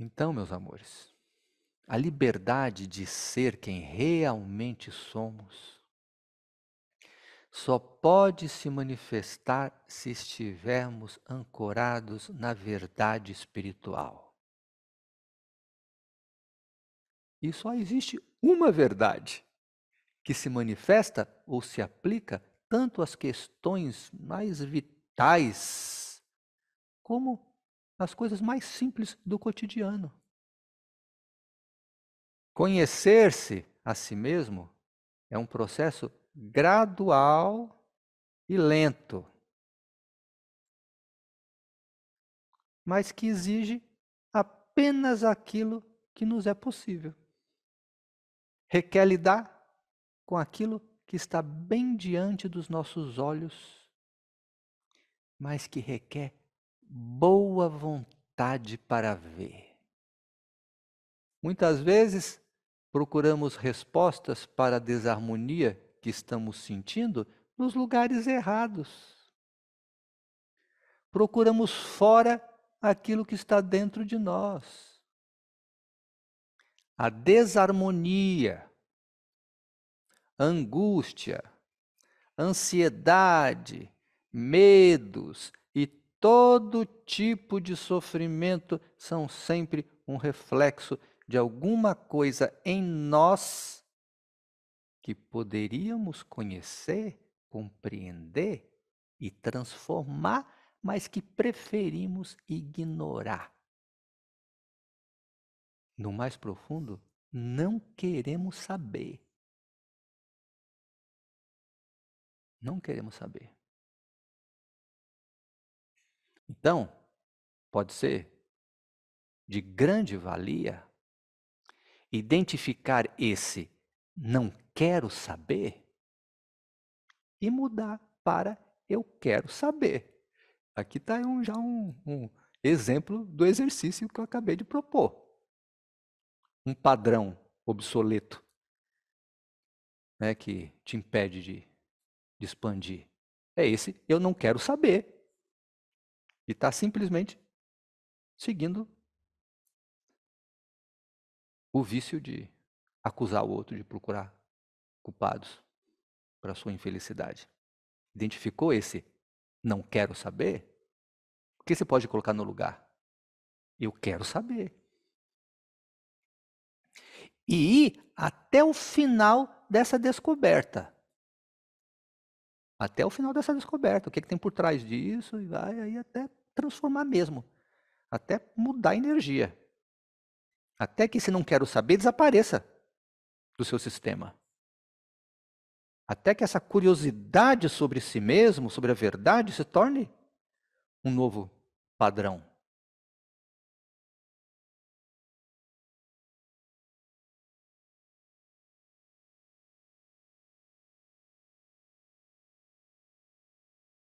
Então, meus amores, a liberdade de ser quem realmente somos só pode se manifestar se estivermos ancorados na verdade espiritual. E só existe uma verdade que se manifesta ou se aplica tanto às questões mais vitais como nas coisas mais simples do cotidiano. Conhecer-se a si mesmo é um processo gradual e lento, mas que exige apenas aquilo que nos é possível. Requer lidar com aquilo que está bem diante dos nossos olhos, mas que requer boa vontade para ver. Muitas vezes procuramos respostas para a desarmonia que estamos sentindo nos lugares errados. Procuramos fora aquilo que está dentro de nós. A desarmonia, angústia, ansiedade, medos, todo tipo de sofrimento são sempre um reflexo de alguma coisa em nós que poderíamos conhecer, compreender e transformar, mas que preferimos ignorar. No mais profundo, não queremos saber. Não queremos saber então pode ser de grande valia identificar esse não quero saber e mudar para eu quero saber. Aqui está um, já um, um exemplo do exercício que eu acabei de propor. Um padrão obsoleto né, que te impede de, de expandir. É esse eu não quero saber. E está simplesmente seguindo o vício de acusar o outro, de procurar culpados para sua infelicidade. Identificou esse não quero saber? O que você pode colocar no lugar? Eu quero saber. E ir até o final dessa descoberta. Até o final dessa descoberta. O que, é que tem por trás disso? E vai aí até transformar mesmo, até mudar a energia. Até que esse não quero saber desapareça do seu sistema. Até que essa curiosidade sobre si mesmo, sobre a verdade, se torne um novo padrão.